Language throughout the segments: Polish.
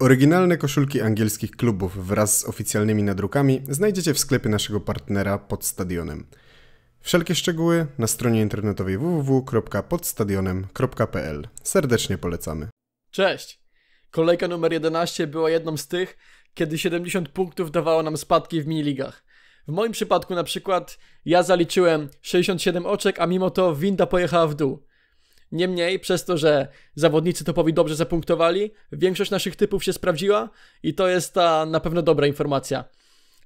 Oryginalne koszulki angielskich klubów wraz z oficjalnymi nadrukami znajdziecie w sklepie naszego partnera pod stadionem. Wszelkie szczegóły na stronie internetowej www.podstadionem.pl. Serdecznie polecamy. Cześć! Kolejka numer 11 była jedną z tych, kiedy 70 punktów dawało nam spadki w miniligach. W moim przypadku na przykład ja zaliczyłem 67 oczek, a mimo to winda pojechała w dół. Niemniej, przez to, że zawodnicy topowi dobrze zapunktowali, większość naszych typów się sprawdziła i to jest ta na pewno dobra informacja.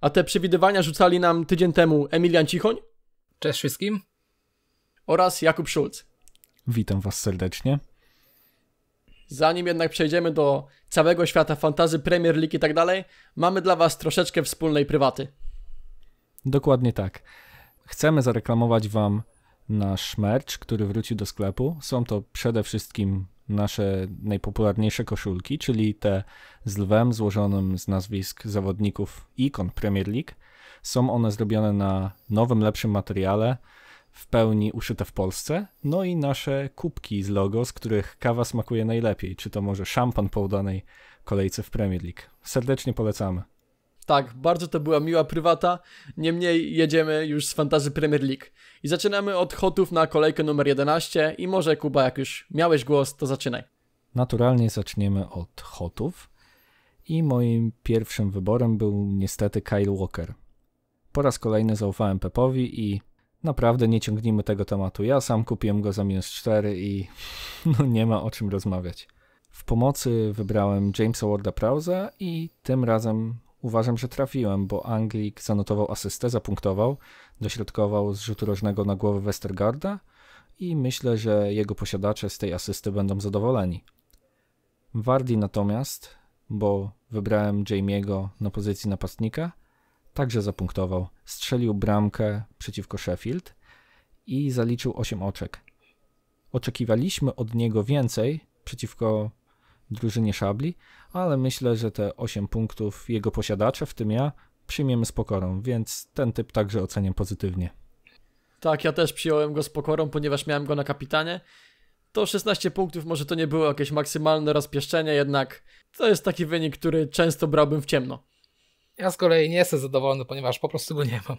A te przewidywania rzucali nam tydzień temu Emilian Cichoń. Cześć wszystkim. Oraz Jakub Szulc. Witam Was serdecznie. Zanim jednak przejdziemy do całego świata fantazy, Premier League i tak dalej, mamy dla Was troszeczkę wspólnej prywaty. Dokładnie tak. Chcemy zareklamować Wam nasz merch, który wrócił do sklepu. Są to przede wszystkim nasze najpopularniejsze koszulki, czyli te z lwem złożonym z nazwisk zawodników ikon Premier League. Są one zrobione na nowym, lepszym materiale, w pełni uszyte w Polsce. No i nasze kubki z logo, z których kawa smakuje najlepiej, czy to może szampan po udanej kolejce w Premier League. Serdecznie polecamy. Tak, bardzo to była miła prywata. Niemniej jedziemy już z Fantazy Premier League. I zaczynamy od hotów na kolejkę numer 11 i może Kuba, jak już miałeś głos, to zaczynaj. Naturalnie zaczniemy od hotów i moim pierwszym wyborem był niestety Kyle Walker. Po raz kolejny zaufałem Pepowi i naprawdę nie ciągnijmy tego tematu. Ja sam kupiłem go za minus 4 i no nie ma o czym rozmawiać. W pomocy wybrałem Jamesa Warda Prowse'a i tym razem uważam, że trafiłem, bo Anglik zanotował asystę, zapunktował, dośrodkował z rzutu rożnego na głowę Westergarda i myślę, że jego posiadacze z tej asysty będą zadowoleni. Wardy natomiast, bo wybrałem Jamiego na pozycji napastnika, także zapunktował. Strzelił bramkę przeciwko Sheffield i zaliczył 8 oczek. Oczekiwaliśmy od niego więcej przeciwko drużynie szabli, ale myślę, że te 8 punktów jego posiadacze, w tym ja, przyjmiemy z pokorą, więc ten typ także oceniam pozytywnie. Tak, ja też przyjąłem go z pokorą, ponieważ miałem go na kapitanie. To 16 punktów, może to nie było jakieś maksymalne rozpieszczenie, jednak to jest taki wynik, który często brałbym w ciemno. Ja z kolei nie jestem zadowolony, ponieważ po prostu go nie mam.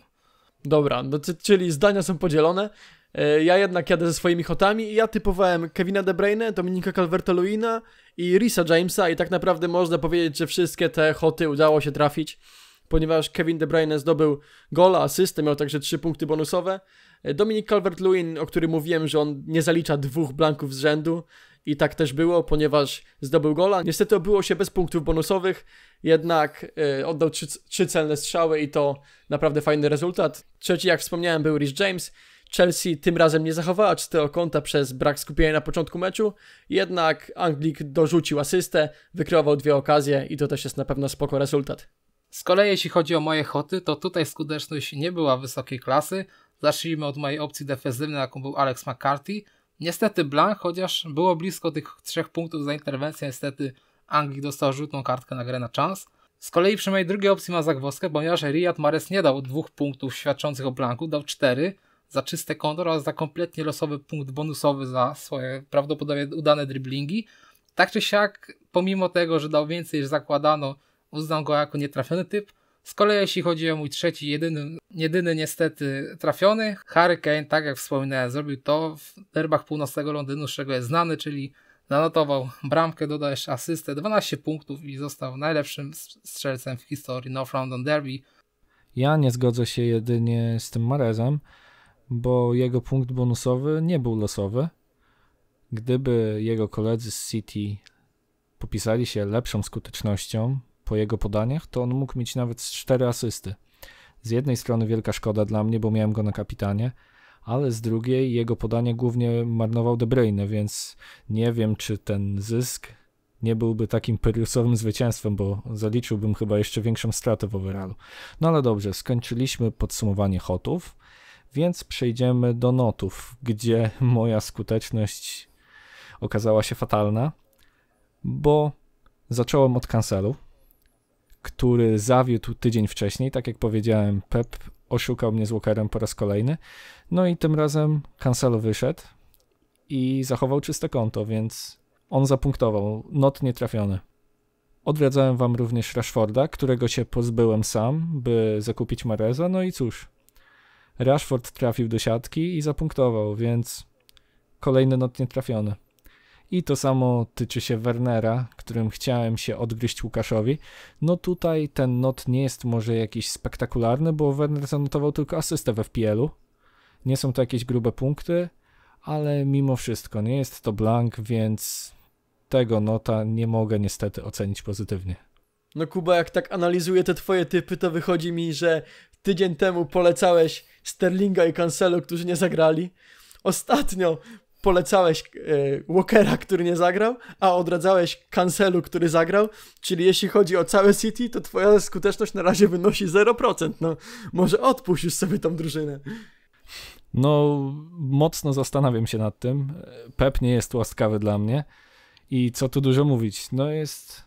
Dobra, no czyli zdania są podzielone. E, ja jednak jadę ze swoimi hotami i ja typowałem Kevina De Bruyne, Dominika luina i Risa Jamesa i tak naprawdę można powiedzieć, że wszystkie te hoty udało się trafić, ponieważ Kevin De Bruyne zdobył gola, asystę, miał także 3 punkty bonusowe. E, Dominik Calvert-Lewin, o którym mówiłem, że on nie zalicza dwóch blanków z rzędu i tak też było, ponieważ zdobył gola. Niestety obyło się bez punktów bonusowych, jednak yy, oddał trzy, trzy celne strzały i to naprawdę fajny rezultat. Trzeci, jak wspomniałem, był Rich James, Chelsea tym razem nie zachowała czystego kąta przez brak skupienia na początku meczu, jednak Anglik dorzucił asystę, wykreował dwie okazje i to też jest na pewno spoko rezultat. Z kolei jeśli chodzi o moje choty, to tutaj skuteczność nie była wysokiej klasy. Zacznijmy od mojej opcji defensywnej, jaką był Alex McCarthy. Niestety Blank, chociaż było blisko tych trzech punktów za interwencję, niestety Anglik dostał żółtą kartkę na grę na czas. Z kolei przy mojej drugiej opcji ma zagwozdkę, ponieważ Riyad Mares nie dał dwóch punktów świadczących o Blanku, dał cztery, za czyste konto oraz za kompletnie losowy punkt bonusowy za swoje prawdopodobnie udane driblingi. Tak czy siak, pomimo tego, że dał więcej niż zakładano, uznał go jako nietrafiony typ. Z kolei jeśli chodzi o mój trzeci, jedyny, jedyny niestety trafiony, Harry Kane, tak jak wspominałem, zrobił to w derbach północnego Londynu, z czego jest znany, czyli zanotował bramkę, dodał jeszcze asystę, 12 punktów i został najlepszym strzelcem w historii North London Derby. Ja nie zgodzę się jedynie z tym Marezem, bo jego punkt bonusowy nie był losowy. Gdyby jego koledzy z City popisali się lepszą skutecznością po jego podaniach, to on mógł mieć nawet 4 asysty. Z jednej strony wielka szkoda dla mnie, bo miałem go na kapitanie, ale z drugiej jego podanie głównie marnował De Bruyne, więc nie wiem, czy ten zysk nie byłby takim periusowym zwycięstwem, bo zaliczyłbym chyba jeszcze większą stratę w overallu. No ale dobrze, skończyliśmy podsumowanie hotów. Więc przejdziemy do notów, gdzie moja skuteczność okazała się fatalna, bo zacząłem od kancelu, który zawiódł tydzień wcześniej. Tak jak powiedziałem, Pep oszukał mnie z Walkerem po raz kolejny. No i tym razem kancelu wyszedł i zachował czyste konto, więc on zapunktował. Not nietrafiony. Odwiedzałem wam również Rashforda, którego się pozbyłem sam, by zakupić Mareza. No i cóż, Rashford trafił do siatki i zapunktował, więc kolejny not trafiony. I to samo tyczy się Wernera, którym chciałem się odgryźć Łukaszowi. No tutaj ten not nie jest może jakiś spektakularny, bo Werner zanotował tylko asystę w FPL-u. Nie są to jakieś grube punkty, ale mimo wszystko nie jest to blank, więc tego nota nie mogę niestety ocenić pozytywnie. No Kuba, jak tak analizuję te twoje typy, to wychodzi mi, że Tydzień temu polecałeś Sterlinga i Cancelo, którzy nie zagrali. Ostatnio polecałeś yy, Walkera, który nie zagrał, a odradzałeś Cancelu, który zagrał, czyli jeśli chodzi o całe City, to twoja skuteczność na razie wynosi 0%. No, może odpuść już sobie tą drużynę. No, mocno zastanawiam się nad tym. Pep nie jest łaskawy dla mnie. I co tu dużo mówić? No jest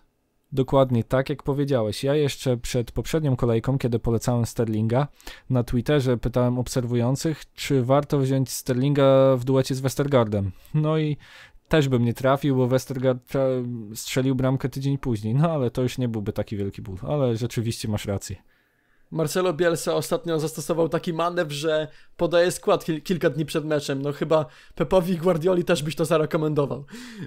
Dokładnie tak, jak powiedziałeś. Ja jeszcze przed poprzednią kolejką, kiedy polecałem Sterlinga, na Twitterze pytałem obserwujących, czy warto wziąć Sterlinga w duecie z Westergaardem. No i też bym nie trafił, bo Westergaard strzelił bramkę tydzień później. No ale to już nie byłby taki wielki ból. Ale rzeczywiście masz rację. Marcelo Bielsa ostatnio zastosował taki manewr, że podaje skład kil kilka dni przed meczem. No chyba Pepowi i Guardioli też byś to zarekomendował.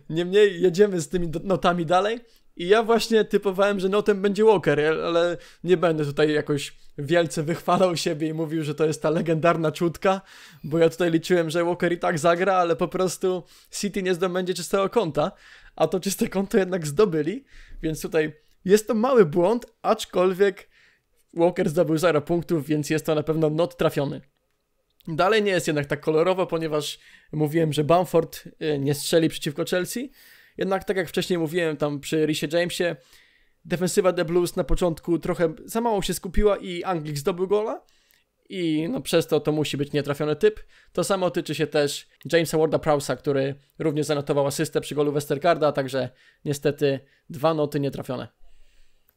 Niemniej jedziemy z tymi notami dalej. I ja właśnie typowałem, że notem będzie Walker, ale nie będę tutaj jakoś wielce wychwalał siebie i mówił, że to jest ta legendarna czutka, bo ja tutaj liczyłem, że Walker i tak zagra, ale po prostu City nie zdobędzie czystego konta, a to czyste konto jednak zdobyli, więc tutaj jest to mały błąd, aczkolwiek Walker zdobył 0 punktów, więc jest to na pewno not trafiony. Dalej nie jest jednak tak kolorowo, ponieważ mówiłem, że Bamford y, nie strzeli przeciwko Chelsea, jednak tak jak wcześniej mówiłem tam przy Risie Jamesie, defensywa The Blues na początku trochę za mało się skupiła i Anglik zdobył gola i no przez to to musi być nietrafiony typ. To samo tyczy się też Jamesa Warda Prowsa, który również zanotował asystę przy golu Westerkarda także niestety dwa noty nietrafione.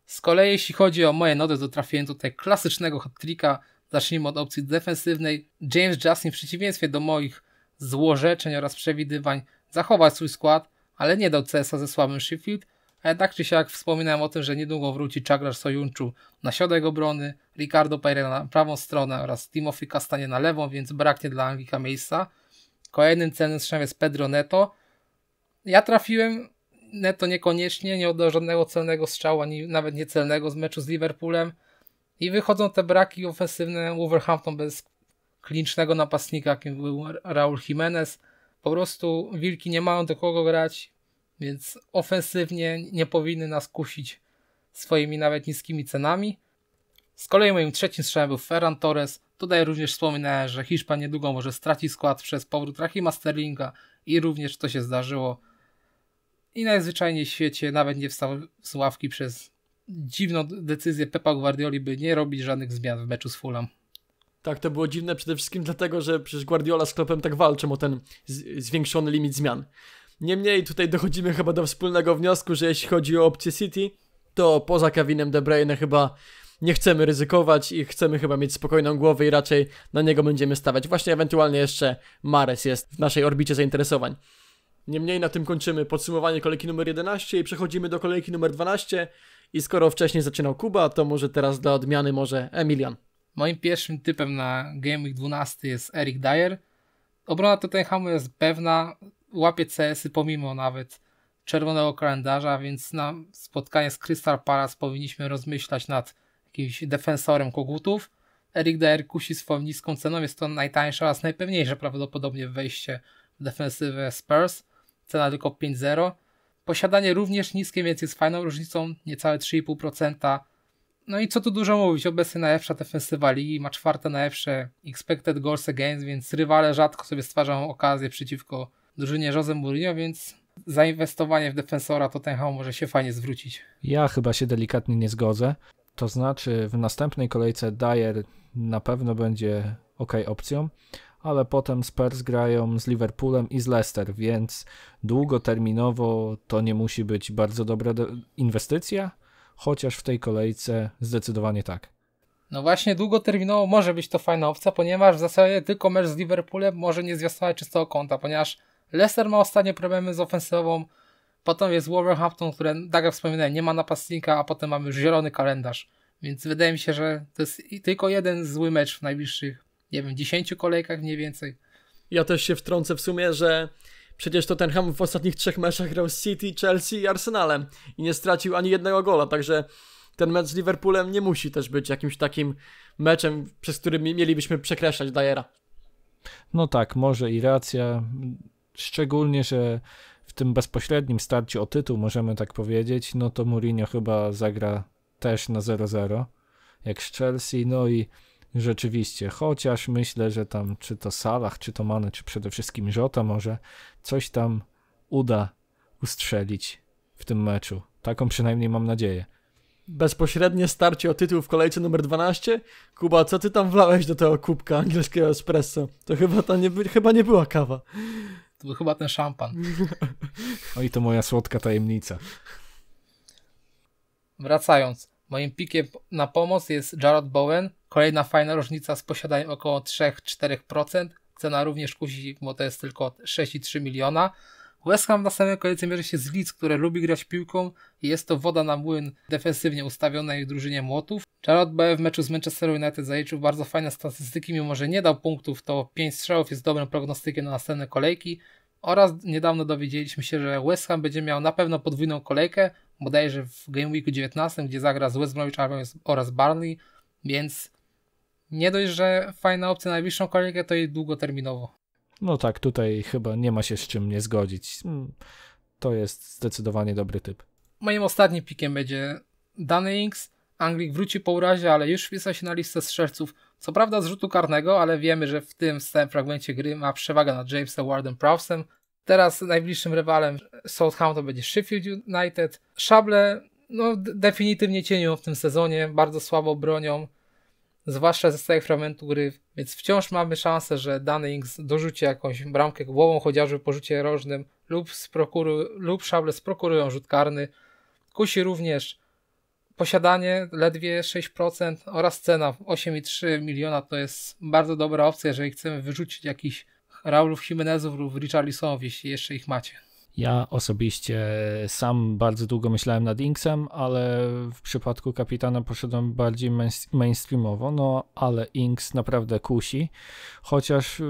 Z kolei jeśli chodzi o moje noty, to trafiłem tutaj klasycznego hat-tricka. Zacznijmy od opcji defensywnej. James Justin w przeciwieństwie do moich złorzeczeń oraz przewidywań zachował swój skład ale nie dał CS-a ze słabym Sheffield, a jednak czy siak wspominałem o tym, że niedługo wróci Czaglarz Sojunczu na środek obrony, Ricardo Pereira na prawą stronę oraz Timothy Castanie na lewą, więc braknie dla Anglika miejsca. Kolejnym celnym strzałem jest Pedro Neto. Ja trafiłem Neto niekoniecznie, nie oddał żadnego celnego strzału, ani nawet niecelnego z meczu z Liverpoolem. I wychodzą te braki ofensywne Wolverhampton bez klinicznego napastnika, jakim był Raul Jimenez. Po prostu wilki nie mają do kogo grać. Więc ofensywnie nie powinny nas kusić swoimi nawet niskimi cenami. Z kolei moim trzecim strzałem był Ferran Torres. Tutaj również wspominałem, że Hiszpan niedługo może stracić skład przez powrót Rahima Sterlinga i również to się zdarzyło. I najzwyczajniej w świecie nawet nie wstał z ławki przez dziwną decyzję Pepa Guardioli, by nie robić żadnych zmian w meczu z Fulham. Tak, to było dziwne przede wszystkim dlatego, że przecież Guardiola z Klopem tak walczą o ten zwiększony limit zmian. Niemniej tutaj dochodzimy chyba do wspólnego wniosku, że jeśli chodzi o opcję City, to poza Kevinem De Bruyne chyba nie chcemy ryzykować i chcemy chyba mieć spokojną głowę i raczej na niego będziemy stawiać. Właśnie ewentualnie jeszcze Mares jest w naszej orbicie zainteresowań. Niemniej na tym kończymy podsumowanie kolejki numer 11 i przechodzimy do kolejki numer 12. I skoro wcześniej zaczynał Kuba, to może teraz dla odmiany może Emilian. Moim pierwszym typem na Game Week 12 jest Eric Dyer. Obrona Tottenhamu jest pewna, łapie CS-y pomimo nawet czerwonego kalendarza, więc na spotkanie z Crystal Palace powinniśmy rozmyślać nad jakimś defensorem kogutów. Eric Dyer kusi swoją niską ceną, jest to najtańsze oraz najpewniejsze prawdopodobnie wejście w defensywę Spurs. Cena tylko 5-0. Posiadanie również niskie, więc jest fajną różnicą, niecałe 3,5%. No i co tu dużo mówić, obecnie najlepsza defensywa ligi, ma czwarte najlepsze expected goals against, więc rywale rzadko sobie stwarzają okazję przeciwko drużynie Jose Mourinho, więc zainwestowanie w defensora Tottenham może się fajnie zwrócić. Ja chyba się delikatnie nie zgodzę. To znaczy w następnej kolejce Dyer na pewno będzie ok opcją, ale potem Spurs grają z Liverpoolem i z Leicester, więc długoterminowo to nie musi być bardzo dobra inwestycja, chociaż w tej kolejce zdecydowanie tak. No właśnie długoterminowo może być to fajna opcja, ponieważ w zasadzie tylko mecz z Liverpoolem może nie zwiastować czystego konta, ponieważ Leicester ma ostatnio problemy z ofensywą, potem jest Wolverhampton, które, tak jak wspominałem, nie ma napastnika, a potem mamy już zielony kalendarz. Więc wydaje mi się, że to jest tylko jeden zły mecz w najbliższych, nie wiem, 10 kolejkach mniej więcej. Ja też się wtrącę w sumie, że przecież to ten Ham w ostatnich trzech meczach grał z City, Chelsea i Arsenalem i nie stracił ani jednego gola, także ten mecz z Liverpoolem nie musi też być jakimś takim meczem, przez który mielibyśmy przekreślać Dajera. No tak, może i racja. Szczególnie, że w tym bezpośrednim starciu o tytuł, możemy tak powiedzieć, no to Mourinho chyba zagra też na 0-0, jak z Chelsea, no i rzeczywiście, chociaż myślę, że tam czy to Salah, czy to Mane, czy przede wszystkim Żota może coś tam uda ustrzelić w tym meczu. Taką przynajmniej mam nadzieję. Bezpośrednie starcie o tytuł w kolejce numer 12? Kuba, co ty tam wlałeś do tego kubka angielskiego espresso? To chyba, ta nie, chyba nie była kawa. To chyba ten szampan. Oj, to moja słodka tajemnica. Wracając, moim pikiem na pomoc jest Jared Bowen. Kolejna fajna różnica z posiadaniem około 3-4%. Cena również kusi, bo to jest tylko 6,3 miliona. West Ham na następnej kolejce mierzy się z Leeds, które lubi grać piłką i jest to woda na młyn defensywnie ustawionej drużynie młotów. Charlotte B w meczu z Manchester United zaliczył bardzo fajne statystyki, mimo że nie dał punktów, to 5 strzałów jest dobrym prognostykiem na następne kolejki. Oraz niedawno dowiedzieliśmy się, że West Ham będzie miał na pewno podwójną kolejkę, bodajże w Game Weeku 19, gdzie zagra z West Bromwich Albion oraz Barney, więc nie dość, że fajna opcja na najbliższą kolejkę, to i długoterminowo. No tak, tutaj chyba nie ma się z czym nie zgodzić. Hmm, to jest zdecydowanie dobry typ. Moim ostatnim pikiem będzie Dunnings. Anglik wróci po urazie, ale już wpisał się na listę strzelców. Co prawda z rzutu karnego, ale wiemy, że w tym stałym fragmencie gry ma przewagę nad Jamesem Wardem Prowsem. Teraz najbliższym rywalem Southampton będzie Sheffield United. Szable no, definitywnie cienią w tym sezonie, bardzo słabo bronią zwłaszcza ze stałych fragmentu gry, więc wciąż mamy szansę, że Dunnings dorzuci jakąś bramkę głową, chociażby po rzucie rożnym lub, sprokuruj, lub szable sprokurują rzut karny. Kusi również posiadanie ledwie 6% oraz cena 8,3 miliona to jest bardzo dobra opcja, jeżeli chcemy wyrzucić jakiś Raulów Jimenezów lub Richarlisonów, jeśli jeszcze ich macie. Ja osobiście sam bardzo długo myślałem nad Inksem, ale w przypadku Kapitana poszedłem bardziej mainstreamowo, no ale Inks naprawdę kusi. Chociaż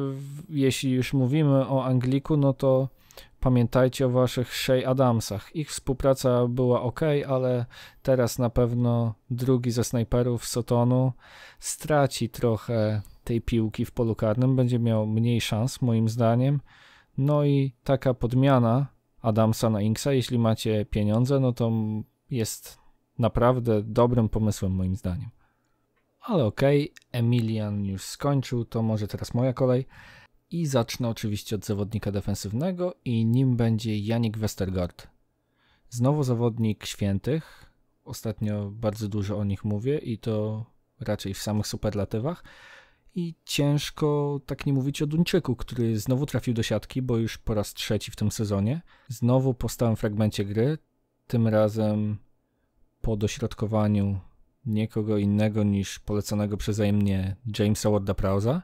jeśli już mówimy o Angliku, no to pamiętajcie o waszych Shea Adamsach. Ich współpraca była ok, ale teraz na pewno drugi ze snajperów Sotonu straci trochę tej piłki w polu karnym, będzie miał mniej szans moim zdaniem. No i taka podmiana Adamsa na Inksa, jeśli macie pieniądze, no to jest naprawdę dobrym pomysłem moim zdaniem. Ale okej, okay, Emilian już skończył, to może teraz moja kolej. I zacznę oczywiście od zawodnika defensywnego i nim będzie Janik Westergaard. Znowu zawodnik świętych. Ostatnio bardzo dużo o nich mówię i to raczej w samych superlatywach. I ciężko tak nie mówić o Duńczyku, który znowu trafił do siatki, bo już po raz trzeci w tym sezonie. Znowu po stałym fragmencie gry, tym razem po dośrodkowaniu nikogo innego niż poleconego przeze mnie Jamesa Warda Prowza.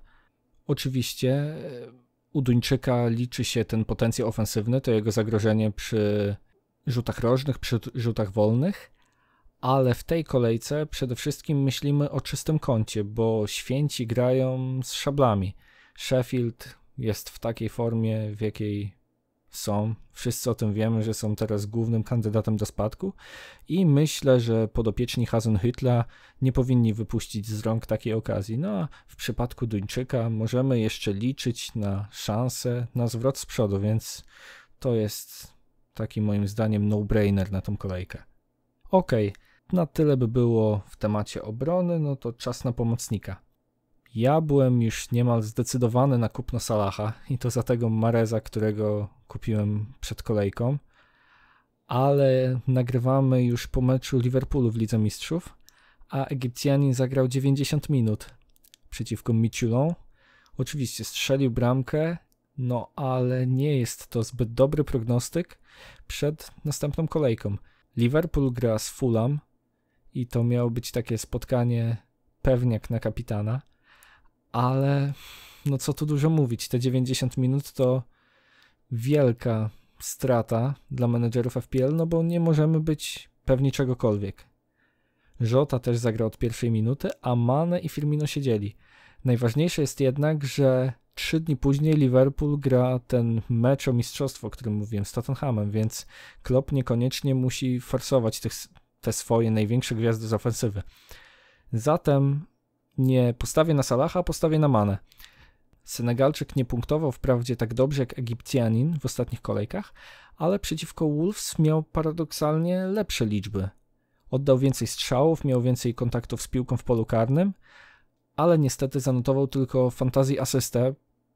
Oczywiście e, u Duńczyka liczy się ten potencjał ofensywny, to jego zagrożenie przy rzutach rożnych, przy rzutach wolnych, ale w tej kolejce przede wszystkim myślimy o czystym kącie, bo święci grają z szablami. Sheffield jest w takiej formie, w jakiej są. Wszyscy o tym wiemy, że są teraz głównym kandydatem do spadku i myślę, że podopieczni Hasenhüttla nie powinni wypuścić z rąk takiej okazji. No a w przypadku Duńczyka możemy jeszcze liczyć na szansę na zwrot z przodu, więc to jest taki moim zdaniem no-brainer na tą kolejkę. Okej, okay na tyle by było w temacie obrony, no to czas na pomocnika. Ja byłem już niemal zdecydowany na kupno Salaha i to za tego Mareza, którego kupiłem przed kolejką, ale nagrywamy już po meczu Liverpoolu w Lidze Mistrzów, a Egipcjanin zagrał 90 minut przeciwko Miculon. Oczywiście strzelił bramkę, no ale nie jest to zbyt dobry prognostyk przed następną kolejką. Liverpool gra z Fulham, i to miało być takie spotkanie pewniak na kapitana, ale no co tu dużo mówić, te 90 minut to wielka strata dla menedżerów FPL, no bo nie możemy być pewni czegokolwiek. Żota też zagrał od pierwszej minuty, a Mane i Firmino siedzieli. Najważniejsze jest jednak, że trzy dni później Liverpool gra ten mecz o mistrzostwo, o którym mówiłem, z Tottenhamem, więc Klopp niekoniecznie musi forsować tych te swoje największe gwiazdy z ofensywy. Zatem nie postawię na Salaha, postawię na Mane. Senegalczyk nie punktował wprawdzie tak dobrze jak Egipcjanin w ostatnich kolejkach, ale przeciwko Wolves miał paradoksalnie lepsze liczby. Oddał więcej strzałów, miał więcej kontaktów z piłką w polu karnym, ale niestety zanotował tylko fantazji asystę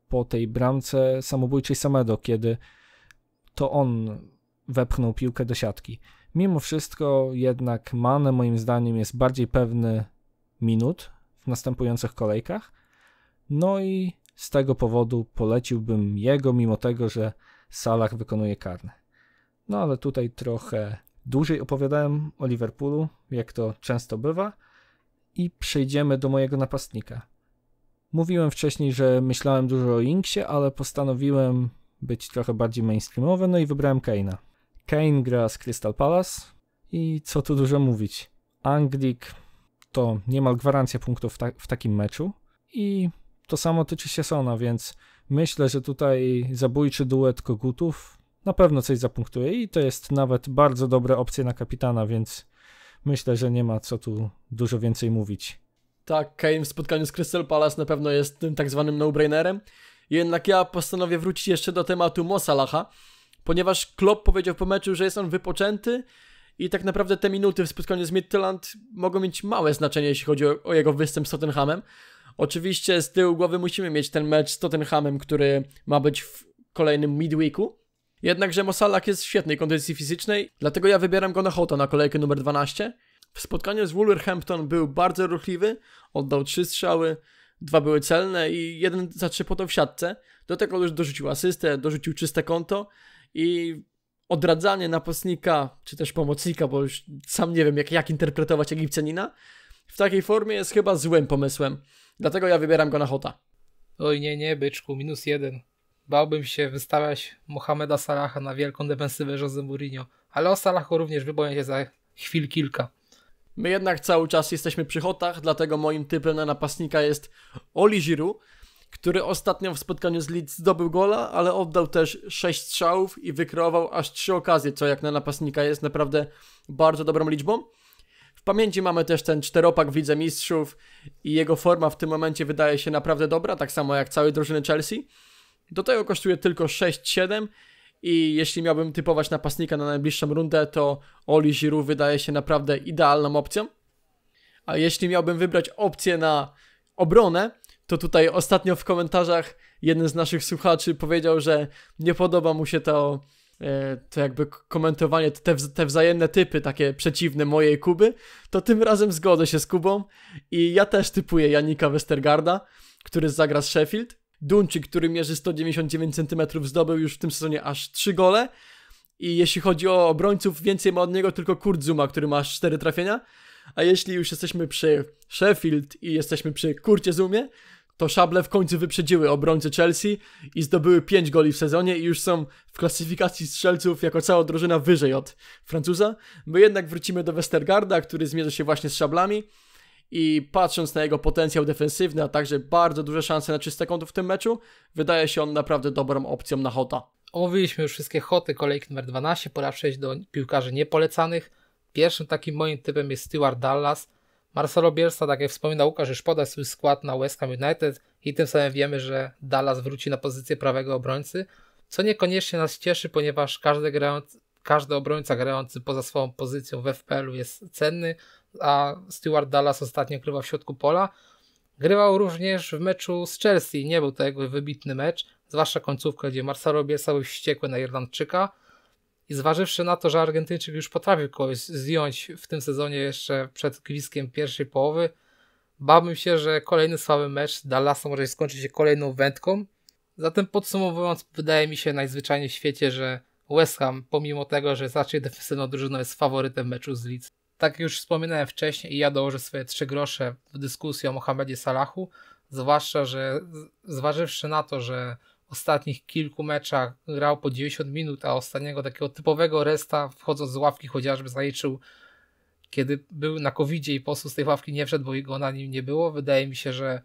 po tej bramce samobójczej Samedo, kiedy to on wepchnął piłkę do siatki. Mimo wszystko jednak Mane moim zdaniem jest bardziej pewny minut w następujących kolejkach. No i z tego powodu poleciłbym jego, mimo tego, że Salah wykonuje karne. No ale tutaj trochę dłużej opowiadałem o Liverpoolu, jak to często bywa, i przejdziemy do mojego napastnika. Mówiłem wcześniej, że myślałem dużo o Inksie, ale postanowiłem być trochę bardziej mainstreamowy, no i wybrałem Kane'a. Kane gra z Crystal Palace i co tu dużo mówić. Anglik to niemal gwarancja punktów w, ta w takim meczu i to samo tyczy się Sona, więc myślę, że tutaj zabójczy duet kogutów na pewno coś zapunktuje i to jest nawet bardzo dobre opcje na kapitana, więc myślę, że nie ma co tu dużo więcej mówić. Tak, Kane w spotkaniu z Crystal Palace na pewno jest tym tak zwanym no-brainerem. Jednak ja postanowię wrócić jeszcze do tematu Mosalacha, ponieważ Klopp powiedział po meczu, że jest on wypoczęty i tak naprawdę te minuty w spotkaniu z Midtjylland mogą mieć małe znaczenie, jeśli chodzi o, o jego występ z Tottenhamem. Oczywiście z tyłu głowy musimy mieć ten mecz z Tottenhamem, który ma być w kolejnym midweeku. Jednakże Mosalak jest w świetnej kondycji fizycznej, dlatego ja wybieram go na Hota na kolejkę numer 12. W spotkaniu z Wolverhampton był bardzo ruchliwy, oddał trzy strzały, dwa były celne i jeden za trzy to w siatce. Do tego już dorzucił asystę, dorzucił czyste konto i odradzanie napastnika, czy też pomocnika, bo już sam nie wiem, jak, jak interpretować Egipcjanina, w takiej formie jest chyba złym pomysłem. Dlatego ja wybieram go na Hota. Oj, nie, nie, byczku, minus jeden. Bałbym się wystawiać Mohameda Salaha na wielką defensywę Jose Mourinho, ale o Salachu również wyboję się za chwil kilka. My jednak cały czas jesteśmy przy Hotach, dlatego moim typem na napastnika jest Oli Giroud, który ostatnio w spotkaniu z Leeds zdobył gola, ale oddał też 6 strzałów i wykreował aż 3 okazje, co jak na napastnika jest naprawdę bardzo dobrą liczbą. W pamięci mamy też ten czteropak w Lidze Mistrzów i jego forma w tym momencie wydaje się naprawdę dobra, tak samo jak całej drużyny Chelsea. Do tego kosztuje tylko 6-7 i jeśli miałbym typować napastnika na najbliższą rundę, to Oli Giroud wydaje się naprawdę idealną opcją. A jeśli miałbym wybrać opcję na obronę, to tutaj ostatnio w komentarzach jeden z naszych słuchaczy powiedział, że nie podoba mu się to, e, to jakby komentowanie, te, te wzajemne typy takie przeciwne mojej Kuby, to tym razem zgodzę się z Kubą i ja też typuję Janika Westergarda, który zagra z Sheffield. Duńczyk, który mierzy 199 cm, zdobył już w tym sezonie aż 3 gole. I jeśli chodzi o obrońców, więcej ma od niego tylko Kurt Zuma, który ma aż 4 trafienia. A jeśli już jesteśmy przy Sheffield i jesteśmy przy Kurcie Zumie, to szable w końcu wyprzedziły obrońcy Chelsea i zdobyły 5 goli w sezonie i już są w klasyfikacji strzelców jako cała drużyna wyżej od Francuza. My jednak wrócimy do Westergarda, który zmierzy się właśnie z szablami i patrząc na jego potencjał defensywny, a także bardzo duże szanse na czyste kątów w tym meczu, wydaje się on naprawdę dobrą opcją na hota. Omówiliśmy już wszystkie hoty, kolejki numer 12, pora przejść do piłkarzy niepolecanych. Pierwszym takim moim typem jest Stuart Dallas. Marcelo Bielsa, tak jak wspominał Łukasz, już podał swój skład na West Ham United i tym samym wiemy, że Dallas wróci na pozycję prawego obrońcy, co niekoniecznie nas cieszy, ponieważ każdy, grający, każdy obrońca grający poza swoją pozycją w FPL-u jest cenny, a Stuart Dallas ostatnio grywał w środku pola. Grywał również w meczu z Chelsea, nie był to jego wybitny mecz, zwłaszcza końcówka, gdzie Marcelo Bielsa był wściekły na Irlandczyka, i zważywszy na to, że Argentyńczyk już potrafił kogoś zdjąć w tym sezonie jeszcze przed gwizdkiem pierwszej połowy, bałbym się, że kolejny słaby mecz Dallasa może skończyć się kolejną wędką. Zatem podsumowując, wydaje mi się najzwyczajniej w świecie, że West Ham, pomimo tego, że zacznie defensywną drużyną, jest faworytem meczu z Leeds. Tak jak już wspominałem wcześniej, ja dołożę swoje trzy grosze w dyskusji o Mohamedzie Salahu, zwłaszcza, że zważywszy na to, że ostatnich kilku meczach grał po 90 minut, a ostatniego takiego typowego resta wchodząc z ławki chociażby zaliczył, kiedy był na covidzie i po prostu z tej ławki nie wszedł, bo jego na nim nie było. Wydaje mi się, że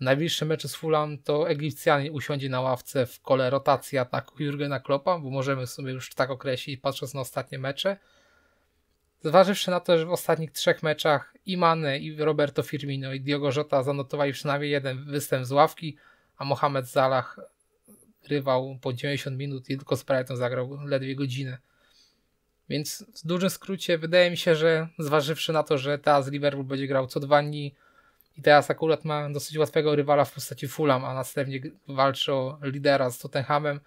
w najbliższym meczu z Fulham to Egipcjanin usiądzie na ławce w kole rotacji ataku Jurgena Kloppa, bo możemy sobie już tak określić patrząc na ostatnie mecze. Zważywszy na to, że w ostatnich trzech meczach i Mane, i Roberto Firmino, i Diogo Jota zanotowali przynajmniej jeden występ z ławki, a Mohamed Zalach rywał po 90 minut i tylko z Brighton zagrał ledwie godzinę. Więc w dużym skrócie wydaje mi się, że zważywszy na to, że teraz Liverpool będzie grał co dwa dni i teraz akurat ma dosyć łatwego rywala w postaci Fulham, a następnie walczy o lidera z Tottenhamem,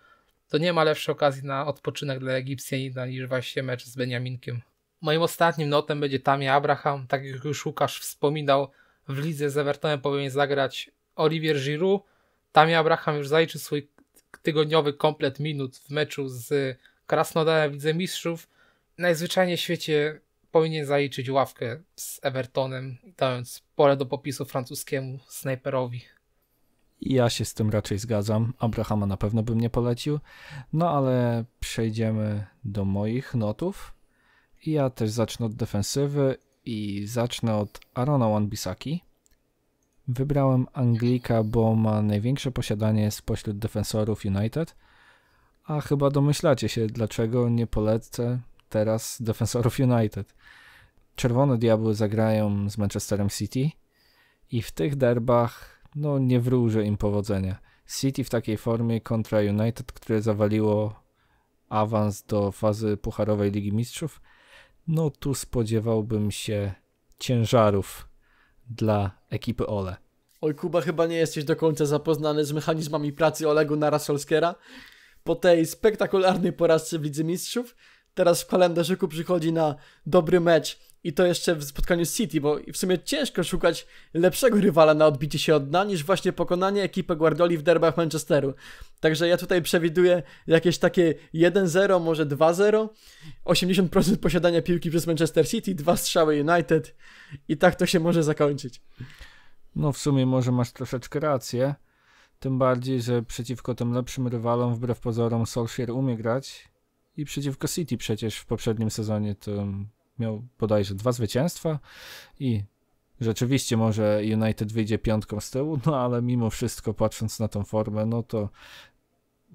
to nie ma lepszej okazji na odpoczynek dla Egipcjanina niż właśnie mecz z Beniaminkiem. Moim ostatnim notem będzie Tammy Abraham. Tak jak już Łukasz wspominał, w lidze z Evertonem powinien zagrać Olivier Giroud. Tammy Abraham już zaliczył swój tygodniowy komplet minut w meczu z Krasnodarem w Mistrzów, najzwyczajniej w świecie powinien zaliczyć ławkę z Evertonem, dając pole do popisu francuskiemu snajperowi. Ja się z tym raczej zgadzam. Abrahama na pewno bym nie polecił. No ale przejdziemy do moich notów. ja też zacznę od defensywy i zacznę od Arona Wanbisaki Wybrałem Anglika, bo ma największe posiadanie spośród defensorów United. A chyba domyślacie się, dlaczego nie polecę teraz defensorów United. Czerwone Diabły zagrają z Manchesterem City i w tych derbach no, nie wróżę im powodzenia. City w takiej formie kontra United, które zawaliło awans do fazy Pucharowej Ligi Mistrzów, no tu spodziewałbym się ciężarów dla ekipy Ole. Oj, Kuba, chyba nie jesteś do końca zapoznany z mechanizmami pracy Olego Narasolskera. Po tej spektakularnej porażce w Lidze Mistrzów teraz w kalendarzyku przychodzi na dobry mecz i to jeszcze w spotkaniu z City, bo w sumie ciężko szukać lepszego rywala na odbicie się od dna niż właśnie pokonanie ekipy Guardioli w derbach Manchesteru. Także ja tutaj przewiduję jakieś takie 1-0, może 2-0, 80% posiadania piłki przez Manchester City, dwa strzały United i tak to się może zakończyć. No w sumie może masz troszeczkę rację. Tym bardziej, że przeciwko tym lepszym rywalom, wbrew pozorom, Solskjaer umie grać i przeciwko City przecież w poprzednim sezonie to miał bodajże dwa zwycięstwa i rzeczywiście może United wyjdzie piątką z tyłu, no ale mimo wszystko patrząc na tą formę, no to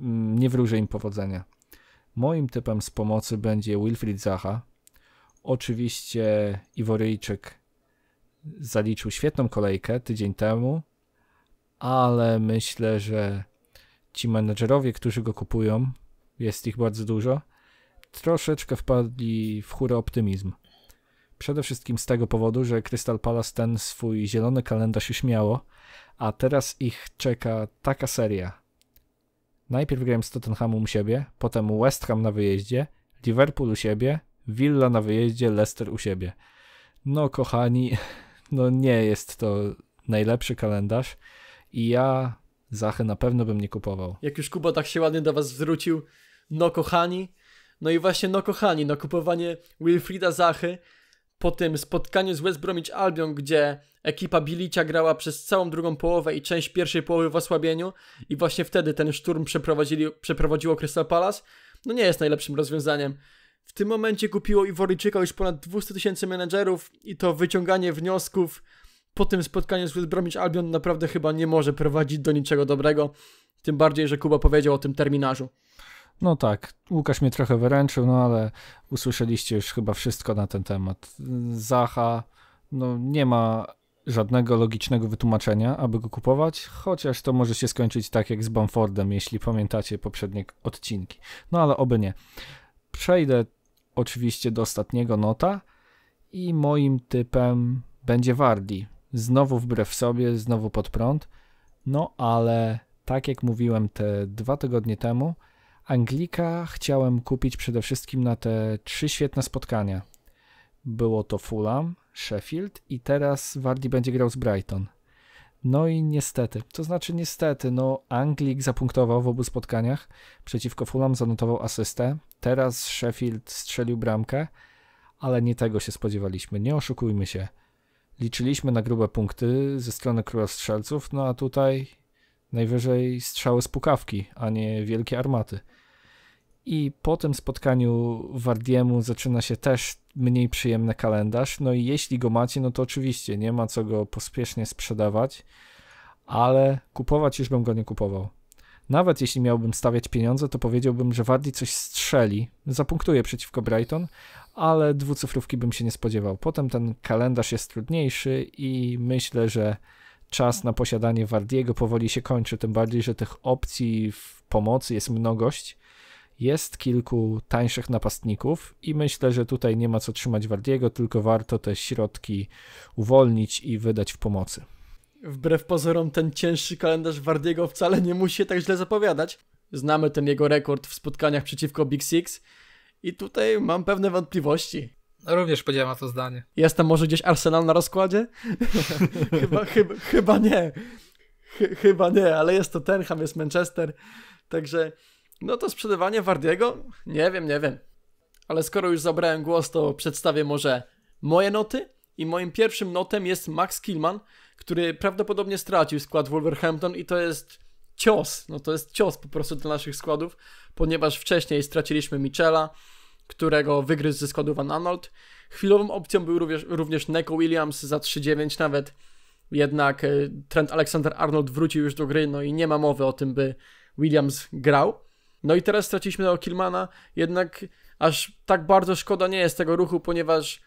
mm, nie wróżę im powodzenia. Moim typem z pomocy będzie Wilfried Zaha. Oczywiście Iworyjczyk zaliczył świetną kolejkę tydzień temu, ale myślę, że ci menedżerowie, którzy go kupują, jest ich bardzo dużo, troszeczkę wpadli w chórę optymizm. Przede wszystkim z tego powodu, że Crystal Palace ten swój zielony kalendarz już miało, a teraz ich czeka taka seria. Najpierw grałem z Tottenhamem u siebie, potem West Ham na wyjeździe, Liverpool u siebie, Villa na wyjeździe, Leicester u siebie. No kochani, no nie jest to najlepszy kalendarz i ja Zachy na pewno bym nie kupował. Jak już Kuba tak się ładnie do was zwrócił, no kochani, no i właśnie, no kochani, no kupowanie Wilfrida Zachy po tym spotkaniu z West Bromwich Albion, gdzie ekipa Bilicia grała przez całą drugą połowę i część pierwszej połowy w osłabieniu i właśnie wtedy ten szturm przeprowadzili, przeprowadziło Crystal Palace, no nie jest najlepszym rozwiązaniem. W tym momencie kupiło Iworyczyka już ponad 200 tysięcy menedżerów i to wyciąganie wniosków po tym spotkaniu z West Bromwich Albion naprawdę chyba nie może prowadzić do niczego dobrego, tym bardziej, że Kuba powiedział o tym terminarzu. No tak, Łukasz mnie trochę wyręczył, no ale usłyszeliście już chyba wszystko na ten temat. Zacha, no nie ma żadnego logicznego wytłumaczenia, aby go kupować, chociaż to może się skończyć tak jak z Bamfordem, jeśli pamiętacie poprzednie odcinki. No ale oby nie. Przejdę oczywiście do ostatniego nota i moim typem będzie Wardi. Znowu wbrew sobie, znowu pod prąd. No ale tak jak mówiłem te dwa tygodnie temu, Anglika chciałem kupić przede wszystkim na te trzy świetne spotkania. Było to Fulham, Sheffield i teraz Wardy będzie grał z Brighton. No i niestety, to znaczy niestety, no Anglik zapunktował w obu spotkaniach, przeciwko Fulham zanotował asystę, teraz Sheffield strzelił bramkę, ale nie tego się spodziewaliśmy, nie oszukujmy się. Liczyliśmy na grube punkty ze strony Króla Strzelców, no a tutaj najwyżej strzały z pukawki, a nie wielkie armaty. I po tym spotkaniu Wardiemu zaczyna się też mniej przyjemny kalendarz. No i jeśli go macie, no to oczywiście nie ma co go pospiesznie sprzedawać, ale kupować już bym go nie kupował. Nawet jeśli miałbym stawiać pieniądze, to powiedziałbym, że Wardi coś strzeli, zapunktuje przeciwko Brighton, ale dwucyfrówki bym się nie spodziewał. Potem ten kalendarz jest trudniejszy i myślę, że czas na posiadanie Wardiego powoli się kończy, tym bardziej, że tych opcji w pomocy jest mnogość jest kilku tańszych napastników i myślę, że tutaj nie ma co trzymać Wardiego, tylko warto te środki uwolnić i wydać w pomocy. Wbrew pozorom ten cięższy kalendarz Wardiego wcale nie musi się tak źle zapowiadać. Znamy ten jego rekord w spotkaniach przeciwko Big Six i tutaj mam pewne wątpliwości. Również podzielam to zdanie. Jest tam może gdzieś Arsenal na rozkładzie? chyba, chyba, chyba nie. Ch chyba nie, ale jest to Tenham, jest Manchester. Także no to sprzedawanie Wardiego? Nie wiem, nie wiem. Ale skoro już zabrałem głos, to przedstawię może moje noty. I moim pierwszym notem jest Max Killman, który prawdopodobnie stracił skład Wolverhampton i to jest cios. No to jest cios po prostu dla naszych składów, ponieważ wcześniej straciliśmy Michela, którego wygryzł ze składu Van Arnold. Chwilową opcją był również, również Neko Williams za 3-9 nawet. Jednak e, Trent Alexander Arnold wrócił już do gry, no i nie ma mowy o tym, by Williams grał. No i teraz straciliśmy tego Kilmana, jednak aż tak bardzo szkoda nie jest tego ruchu, ponieważ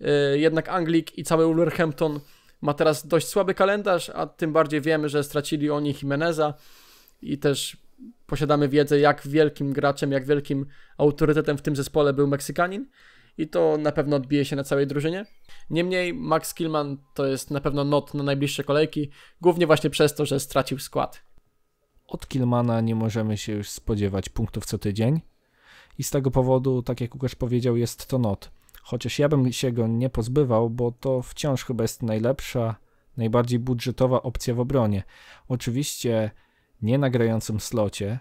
yy, jednak Anglik i cały Wolverhampton ma teraz dość słaby kalendarz, a tym bardziej wiemy, że stracili oni Jimeneza i też posiadamy wiedzę, jak wielkim graczem, jak wielkim autorytetem w tym zespole był Meksykanin i to na pewno odbije się na całej drużynie. Niemniej Max Kilman to jest na pewno not na najbliższe kolejki, głównie właśnie przez to, że stracił skład od Kilmana nie możemy się już spodziewać punktów co tydzień. I z tego powodu, tak jak Łukasz powiedział, jest to not. Chociaż ja bym się go nie pozbywał, bo to wciąż chyba jest najlepsza, najbardziej budżetowa opcja w obronie. Oczywiście nie na grającym slocie,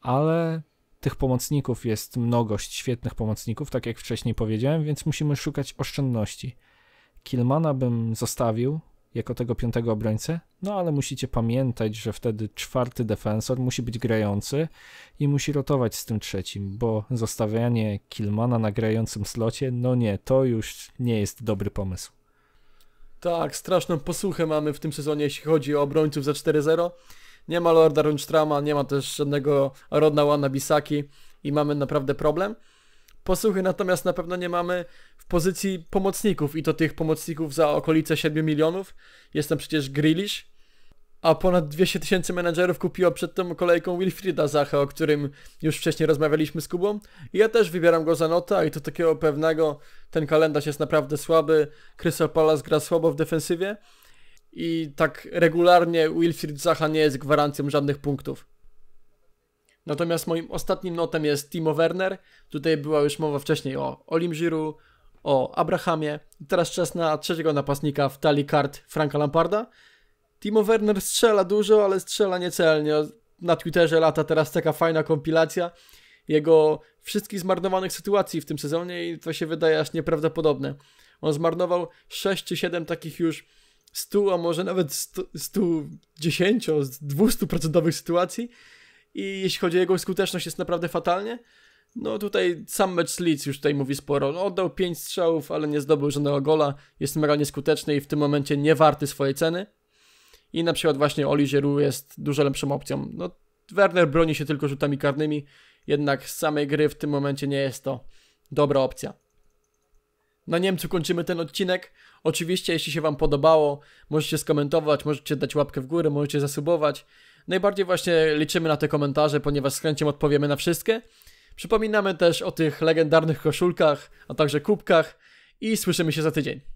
ale tych pomocników jest mnogość świetnych pomocników, tak jak wcześniej powiedziałem, więc musimy szukać oszczędności. Kilmana bym zostawił, jako tego piątego obrońcę, no ale musicie pamiętać, że wtedy czwarty defensor musi być grający i musi rotować z tym trzecim, bo zostawianie Kilmana na grającym slocie, no nie, to już nie jest dobry pomysł. Tak, straszną posłuchę mamy w tym sezonie, jeśli chodzi o obrońców za 4-0. Nie ma Lorda Runstrama, nie ma też żadnego Rodna Wana Bisaki i mamy naprawdę problem. Posłuchy natomiast na pewno nie mamy w pozycji pomocników i to tych pomocników za okolice 7 milionów. Jest tam przecież Grealish, a ponad 200 tysięcy menedżerów kupiło przed tą kolejką Wilfrida Zacha, o którym już wcześniej rozmawialiśmy z Kubą. I ja też wybieram go za nota i to takiego pewnego. Ten kalendarz jest naprawdę słaby, Crystal Palace gra słabo w defensywie i tak regularnie Wilfried Zacha nie jest gwarancją żadnych punktów. Natomiast moim ostatnim notem jest Timo Werner. Tutaj była już mowa wcześniej o Olim Giroux, o Abrahamie. Teraz czas na trzeciego napastnika w talii kart Franka Lamparda. Timo Werner strzela dużo, ale strzela niecelnie. Na Twitterze lata teraz taka fajna kompilacja jego wszystkich zmarnowanych sytuacji w tym sezonie i to się wydaje aż nieprawdopodobne. On zmarnował 6 czy 7 takich już 100, a może nawet 110, 200% sytuacji i jeśli chodzi o jego skuteczność jest naprawdę fatalnie. No tutaj sam mecz Leeds już tutaj mówi sporo. No, oddał 5 strzałów, ale nie zdobył żadnego gola. Jest moralnie skuteczny i w tym momencie nie warty swojej ceny. I na przykład właśnie Oli Zieru jest dużo lepszą opcją. No Werner broni się tylko rzutami karnymi, jednak z samej gry w tym momencie nie jest to dobra opcja. Na Niemcu kończymy ten odcinek. Oczywiście, jeśli się Wam podobało, możecie skomentować, możecie dać łapkę w górę, możecie zasubować. Najbardziej właśnie liczymy na te komentarze, ponieważ z chęcią odpowiemy na wszystkie. Przypominamy też o tych legendarnych koszulkach, a także kubkach i słyszymy się za tydzień.